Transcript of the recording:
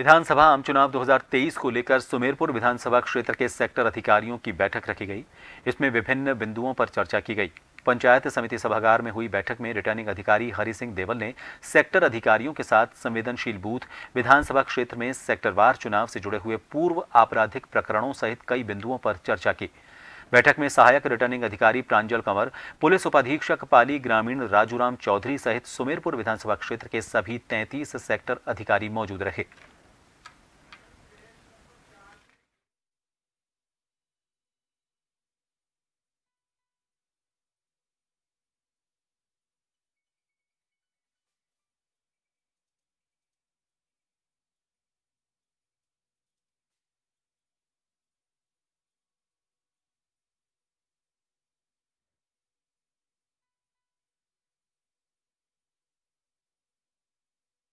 विधानसभा आम चुनाव 2023 को लेकर सुमेरपुर विधानसभा क्षेत्र के सेक्टर अधिकारियों की बैठक रखी गई इसमें विभिन्न बिंदुओं पर चर्चा की गई पंचायत समिति सभागार में हुई बैठक में रिटर्निंग अधिकारी हरि सिंह देवल ने सेक्टर अधिकारियों के साथ संवेदनशील बूथ विधानसभा क्षेत्र में सेक्टरवार चुनाव से जुड़े हुए पूर्व आपराधिक प्रकरणों सहित कई बिंदुओं पर चर्चा की बैठक में सहायक रिटर्निंग अधिकारी प्रांजल कंवर पुलिस उपाधीक्षक पाली ग्रामीण राजूराम चौधरी सहित सुमेरपुर विधानसभा क्षेत्र के सभी तैंतीस सेक्टर अधिकारी मौजूद रहे